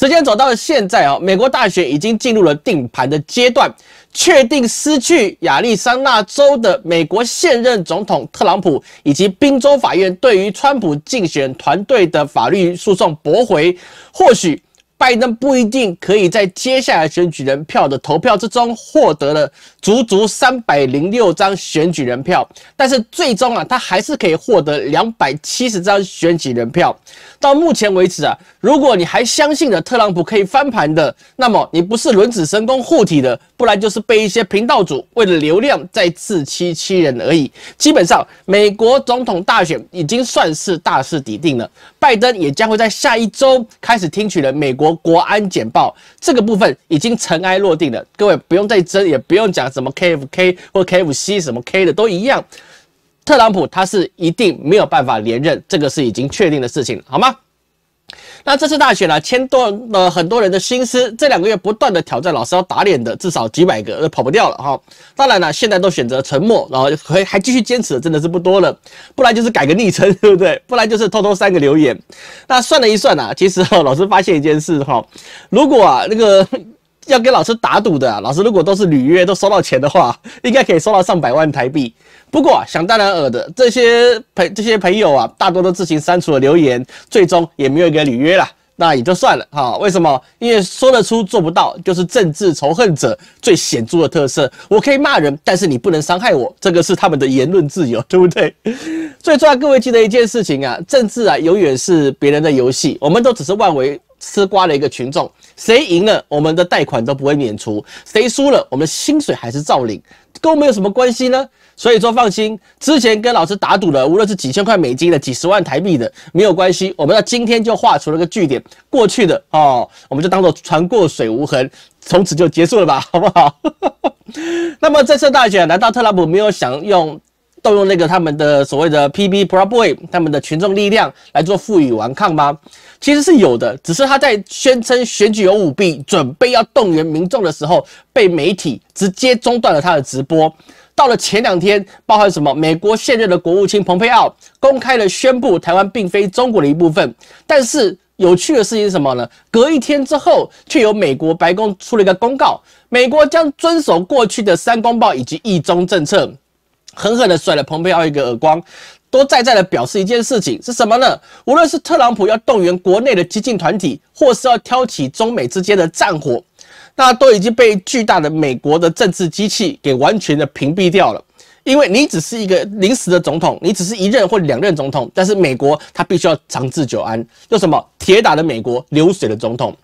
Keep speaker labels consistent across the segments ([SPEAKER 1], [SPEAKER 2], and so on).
[SPEAKER 1] 时间走到了现在啊，美国大选已经进入了定盘的阶段，确定失去亚利桑那州的美国现任总统特朗普，以及宾州法院对于川普竞选团队的法律诉讼驳回，或许。拜登不一定可以在接下来选举人票的投票之中获得了足足三百零六张选举人票，但是最终啊，他还是可以获得两百七十张选举人票。到目前为止啊，如果你还相信着特朗普可以翻盘的，那么你不是轮子神功护体的，不然就是被一些频道主为了流量在自欺欺人而已。基本上，美国总统大选已经算是大势已定了，拜登也将会在下一周开始听取了美国。国安简报这个部分已经尘埃落定了，各位不用再争，也不用讲什么 KFK 或 KFC 什么 K 的都一样，特朗普他是一定没有办法连任，这个是已经确定的事情，好吗？那这次大选呢，牵动了很多人的心思。这两个月不断的挑战，老师要打脸的至少几百个，呃，跑不掉了哈。当然了，现在都选择沉默，然后还还继续坚持的，真的是不多了。不然就是改个昵称，对不对？不然就是偷偷三个留言。那算了一算呢，其实哈，老师发现一件事哈，如果啊那个。要跟老师打赌的，老师如果都是履约都收到钱的话，应该可以收到上百万台币。不过想当然尔的，这些朋这些朋友啊，大多都自行删除了留言，最终也没有一个履约了，那也就算了哈。为什么？因为说得出做不到，就是政治仇恨者最显著的特色。我可以骂人，但是你不能伤害我，这个是他们的言论自由，对不对？最重要，各位记得一件事情啊，政治啊，永远是别人的游戏，我们都只是外围。吃瓜的一个群众，谁赢了，我们的贷款都不会免除；谁输了，我们的薪水还是照领，跟我们有什么关系呢？所以说，放心，之前跟老师打赌的，无论是几千块美金的，几十万台币的，没有关系，我们到今天就画出了个句点。过去的哦，我们就当做船过水无痕，从此就结束了吧，好不好？那么这次大选，难道特朗普没有想用？动用那个他们的所谓的 PB Pro Boy 他们的群众力量来做负隅顽抗吗？其实是有的，只是他在宣称选举有舞弊，准备要动员民众的时候，被媒体直接中断了他的直播。到了前两天，包含什么？美国现任的国务卿蓬佩奥公开的宣布，台湾并非中国的一部分。但是有趣的事情是什么呢？隔一天之后，却有美国白宫出了一个公告，美国将遵守过去的三公报以及一中政策。狠狠地甩了蓬佩奥一个耳光，都再再地表示一件事情是什么呢？无论是特朗普要动员国内的激进团体，或是要挑起中美之间的战火，那都已经被巨大的美国的政治机器给完全的屏蔽掉了。因为你只是一个临时的总统，你只是一任或两任总统，但是美国它必须要长治久安，有什么？铁打的美国，流水的总统。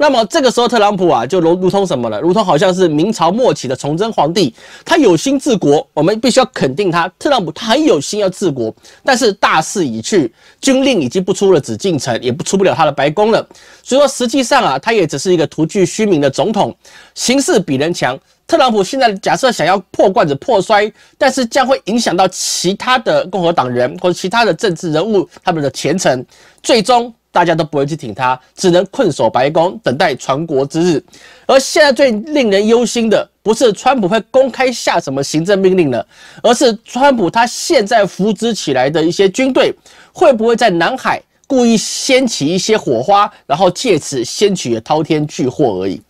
[SPEAKER 1] 那么这个时候，特朗普啊，就如如同什么了？如同好像是明朝末期的崇祯皇帝，他有心治国，我们必须要肯定他。特朗普他很有心要治国，但是大势已去，军令已经不出了紫禁城，也不出不了他的白宫了。所以说，实际上啊，他也只是一个徒具虚名的总统。形势比人强，特朗普现在假设想要破罐子破摔，但是将会影响到其他的共和党人或者其他的政治人物他们的前程，最终。大家都不会去挺他，只能困守白宫，等待传国之日。而现在最令人忧心的，不是川普会公开下什么行政命令了，而是川普他现在扶植起来的一些军队，会不会在南海故意掀起一些火花，然后借此掀起滔天巨祸而已。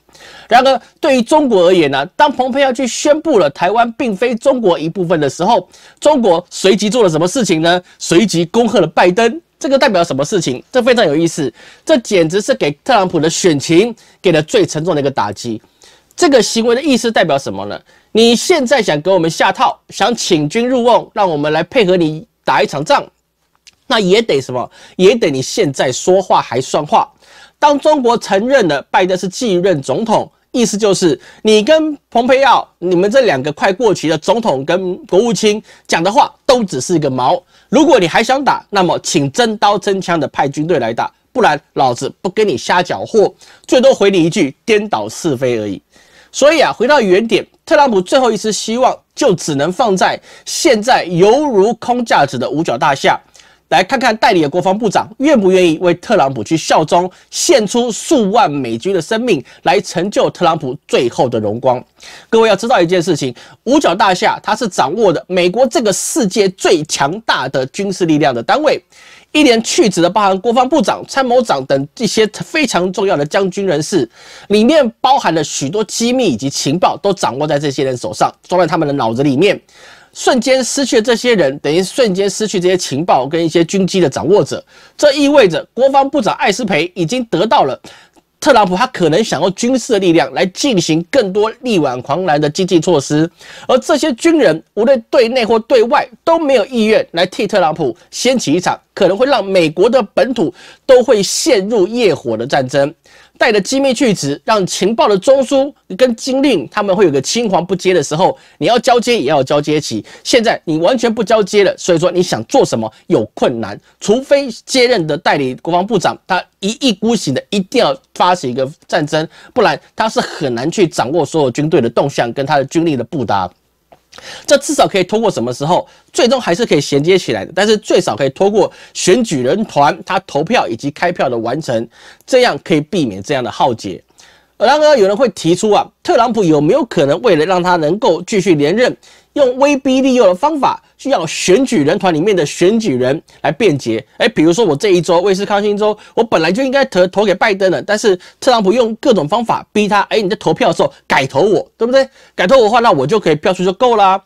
[SPEAKER 1] 然而，对于中国而言呢？当蓬佩奥去宣布了台湾并非中国一部分的时候，中国随即做了什么事情呢？随即恭贺了拜登。这个代表什么事情？这非常有意思，这简直是给特朗普的选情给了最沉重的一个打击。这个行为的意思代表什么呢？你现在想给我们下套，想请君入瓮，让我们来配合你打一场仗，那也得什么？也得你现在说话还算话。当中国承认了拜登是继任总统。意思就是，你跟蓬佩奥，你们这两个快过期的总统跟国务卿讲的话，都只是一个毛。如果你还想打，那么请真刀真枪的派军队来打，不然老子不跟你瞎搅和，最多回你一句颠倒是非而已。所以啊，回到原点，特朗普最后一丝希望就只能放在现在犹如空架子的五角大厦。来看看代理的国防部长愿不愿意为特朗普去效忠，献出数万美军的生命来成就特朗普最后的荣光。各位要知道一件事情，五角大厦它是掌握的美国这个世界最强大的军事力量的单位，一连去职的包含国防部长、参谋长等一些非常重要的将军人士，里面包含了许多机密以及情报都掌握在这些人手上，装在他们的脑子里面。瞬间失去这些人，等于瞬间失去这些情报跟一些军机的掌握者。这意味着国防部长艾斯培已经得到了特朗普，他可能想用军事的力量来进行更多力挽狂澜的经济措施。而这些军人，无论对内或对外，都没有意愿来替特朗普掀起一场。可能会让美国的本土都会陷入业火的战争，带着机密去职，让情报的中枢跟军令他们会有个青黄不接的时候，你要交接也要交接起，现在你完全不交接了，所以说你想做什么有困难，除非接任的代理国防部长他一意孤行的一定要发起一个战争，不然他是很难去掌握所有军队的动向跟他的军力的布达。这至少可以通过什么时候，最终还是可以衔接起来的。但是最少可以拖过选举人团他投票以及开票的完成，这样可以避免这样的浩劫。然而有人会提出啊，特朗普有没有可能为了让他能够继续连任？用威逼利诱的方法去要选举人团里面的选举人来辩解，哎，比如说我这一周，威斯康星州，我本来就应该投投给拜登的，但是特朗普用各种方法逼他，哎，你在投票的时候改投我，对不对？改投我的话，那我就可以票数就够啦。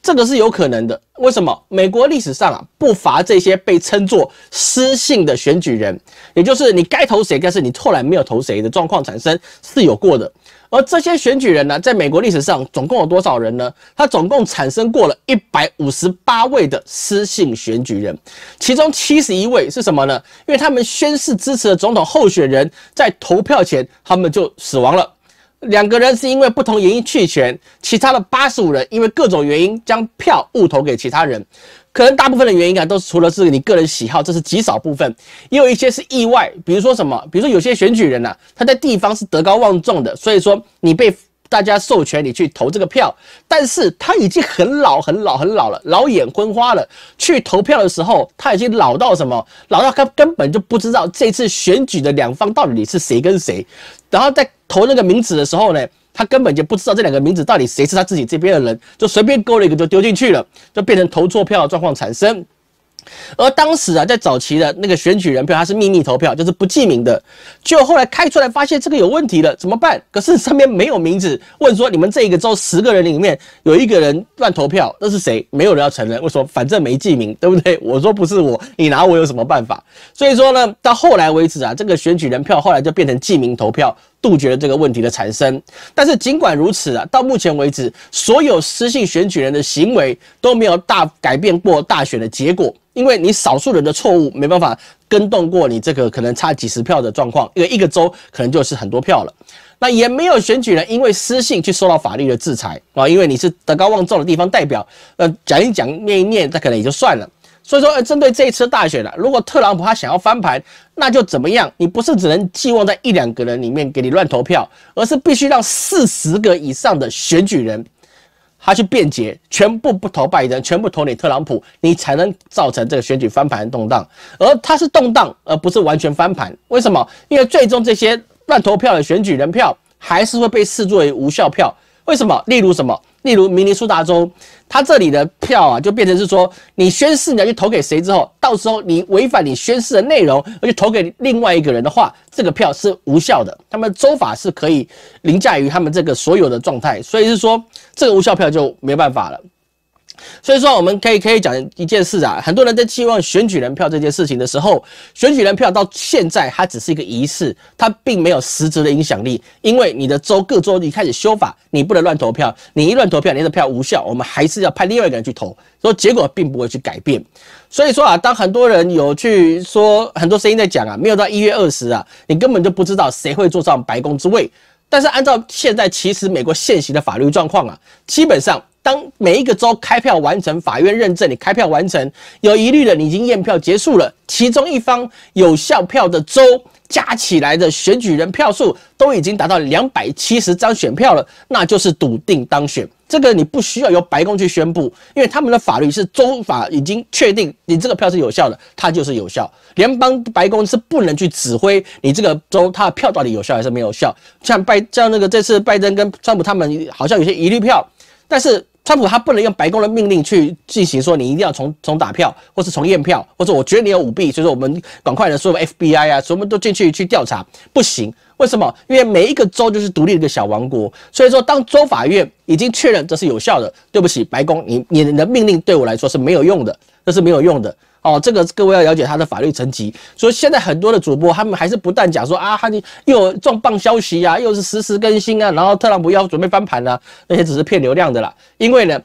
[SPEAKER 1] 这个是有可能的。为什么？美国历史上啊不乏这些被称作失信的选举人，也就是你该投谁，但是你后来没有投谁的状况产生是有过的。而这些选举人呢，在美国历史上总共有多少人呢？他总共产生过了一百五十八位的失信选举人，其中七十一位是什么呢？因为他们宣誓支持的总统候选人在投票前，他们就死亡了。两个人是因为不同原因弃权，其他的八十五人因为各种原因将票误投给其他人。可能大部分的原因啊，都是除了是你个人喜好，这是极少部分，也有一些是意外，比如说什么，比如说有些选举人呐，他在地方是德高望重的，所以说你被大家授权你去投这个票，但是他已经很老很老很老了，老眼昏花了，去投票的时候他已经老到什么，老到他根本就不知道这次选举的两方到底是谁跟谁，然后在。投那个名字的时候呢，他根本就不知道这两个名字到底谁是他自己这边的人，就随便勾了一个就丢进去了，就变成投错票的状况产生。而当时啊，在早期的那个选举人票，它是秘密投票，就是不记名的。就后来开出来发现这个有问题了，怎么办？可是上面没有名字，问说你们这一个州十个人里面有一个人乱投票，那是谁？没有人要承认，为什么？反正没记名，对不对？我说不是我，你拿我有什么办法？所以说呢，到后来为止啊，这个选举人票后来就变成记名投票。杜绝了这个问题的产生，但是尽管如此啊，到目前为止，所有失信选举人的行为都没有大改变过大选的结果，因为你少数人的错误没办法跟动过你这个可能差几十票的状况，因为一个州可能就是很多票了。那也没有选举人因为失信去受到法律的制裁啊，因为你是德高望重的地方代表，呃，讲一讲念一念，那可能也就算了。所以说，针对这一次大选的，如果特朗普他想要翻盘，那就怎么样？你不是只能寄望在一两个人里面给你乱投票，而是必须让四十个以上的选举人他去辩解，全部不投拜登，全部投你特朗普，你才能造成这个选举翻盘动荡。而它是动荡，而不是完全翻盘。为什么？因为最终这些乱投票的选举人票还是会被视作为无效票。为什么？例如什么？例如明尼苏达州，它这里的票啊，就变成是说，你宣誓你要去投给谁之后，到时候你违反你宣誓的内容，而去投给另外一个人的话，这个票是无效的。他们州法是可以凌驾于他们这个所有的状态，所以是说这个无效票就没办法了。所以说，我们可以可以讲一件事啊，很多人在期望选举人票这件事情的时候，选举人票到现在它只是一个仪式，它并没有实质的影响力。因为你的州各州一开始修法，你不能乱投票，你一乱投票，你的票无效，我们还是要派另外一个人去投，所以结果并不会去改变。所以说啊，当很多人有去说，很多声音在讲啊，没有到一月二十啊，你根本就不知道谁会坐上白宫之位。但是按照现在其实美国现行的法律状况啊，基本上。当每一个州开票完成，法院认证你开票完成有疑虑的，你已经验票结束了。其中一方有效票的州加起来的选举人票数都已经达到两百七十张选票了，那就是笃定当选。这个你不需要由白宫去宣布，因为他们的法律是州法已经确定你这个票是有效的，它就是有效。联邦白宫是不能去指挥你这个州它的票到底有效还是没有效。像拜像那个这次拜登跟川普他们好像有些疑虑票，但是。川普他不能用白宫的命令去进行说，你一定要重重打票，或是重验票，或者我觉得你有舞弊，所以说我们赶快的说 FBI 啊，什么都进去去调查，不行。为什么？因为每一个州就是独立的一个小王国，所以说当州法院已经确认这是有效的，对不起，白宫，你你的命令对我来说是没有用的，这是没有用的。哦，这个各位要了解他的法律层级。所以现在很多的主播，他们还是不但讲说啊，哈尼又重磅消息啊，又是实时更新啊，然后特朗普要准备翻盘了，那些只是骗流量的啦。因为呢，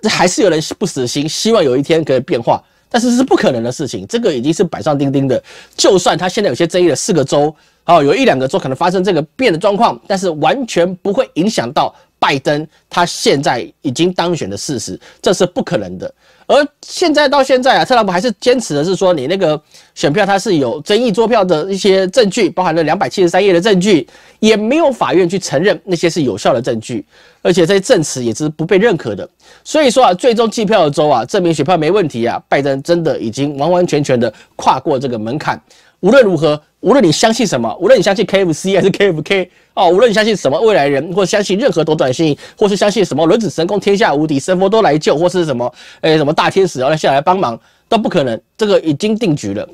[SPEAKER 1] 这还是有人不死心，希望有一天可以变化，但是是不可能的事情。这个已经是板上钉钉的。就算他现在有些争议的四个州，哦，有一两个州可能发生这个变的状况，但是完全不会影响到拜登他现在已经当选的事实，这是不可能的。而现在到现在啊，特朗普还是坚持的是说，你那个选票它是有争议作票的一些证据，包含了两百七十三页的证据，也没有法院去承认那些是有效的证据，而且这些证词也是不被认可的。所以说啊，最终计票的州啊，证明选票没问题啊，拜登真的已经完完全全的跨过这个门槛。无论如何。无论你相信什么，无论你相信 KFC 还是 KFK，哦，无论你相信什么未来人，或相信任何多短信，或是相信什么轮子神功天下无敌，神佛都来救，或是什么，哎，什么大天使要下来帮忙，都不可能，这个已经定局了。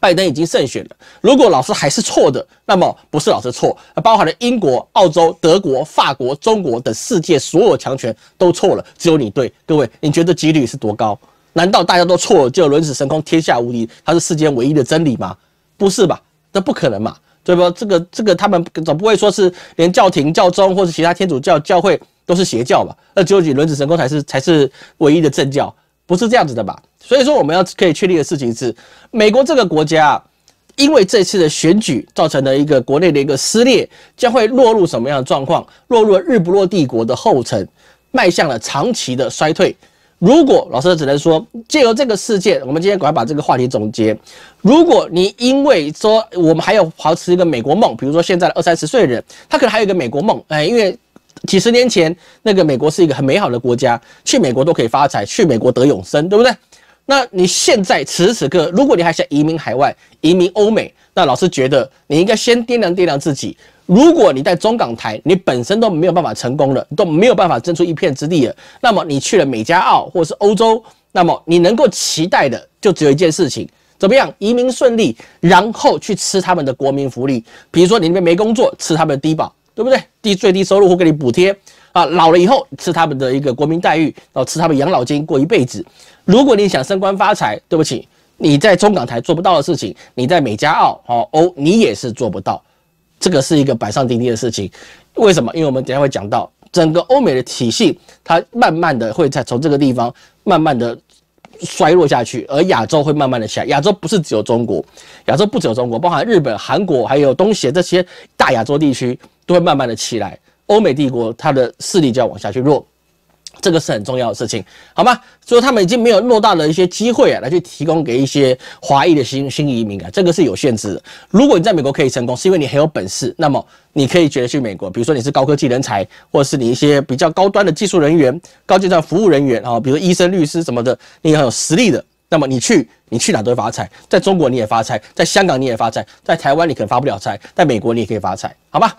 [SPEAKER 1] 拜登已经胜选了。如果老师还是错的，那么不是老师错，包含了英国、澳洲、德国、法国、中国等世界所有强权都错了，只有你对。各位，你觉得几率是多高？难道大家都错，了，就轮子神功天下无敌，它是世间唯一的真理吗？不是吧？那不可能嘛？对不？这个这个，他们总不会说是连教廷、教宗或者其他天主教教会都是邪教吧？那只有轮子神功才是才是唯一的正教，不是这样子的吧？所以说，我们要可以确定的事情是，美国这个国家因为这次的选举造成了一个国内的一个撕裂，将会落入什么样的状况？落入日不落帝国的后尘，迈向了长期的衰退。如果老师只能说借由这个事件，我们今天赶快把这个话题总结。如果你因为说我们还有保持一个美国梦，比如说现在的二三十岁人，他可能还有一个美国梦，哎，因为几十年前那个美国是一个很美好的国家，去美国都可以发财，去美国得永生，对不对？那你现在此时此刻，如果你还想移民海外，移民欧美，那老师觉得你应该先掂量掂量自己。如果你在中港台，你本身都没有办法成功的，都没有办法争出一片之地了，那么你去了美加澳或是欧洲，那么你能够期待的就只有一件事情：怎么样移民顺利，然后去吃他们的国民福利。比如说你那边没工作，吃他们的低保，对不对？低最低收入会给你补贴啊。老了以后吃他们的一个国民待遇，然后吃他们养老金过一辈子。如果你想升官发财，对不起，你在中港台做不到的事情，你在美加澳哦欧你也是做不到。这个是一个板上钉钉的事情，为什么？因为我们等下会讲到，整个欧美的体系，它慢慢的会在从这个地方慢慢的衰落下去，而亚洲会慢慢的起来。亚洲不是只有中国，亚洲不只有中国，包含日本、韩国还有东协这些大亚洲地区，都会慢慢的起来。欧美帝国它的势力就要往下去弱。这个是很重要的事情，好吗？所以他们已经没有偌大的一些机会啊，来去提供给一些华裔的新新移民啊，这个是有限制。的。如果你在美国可以成功，是因为你很有本事，那么你可以觉得去美国，比如说你是高科技人才，或者是你一些比较高端的技术人员、高阶段服务人员啊，比如医生、律师什么的，你很有实力的，那么你去，你去哪都会发财。在中国你也发财，在香港你也发财，在台湾你可能发不了财，在美国你也可以发财，好吧？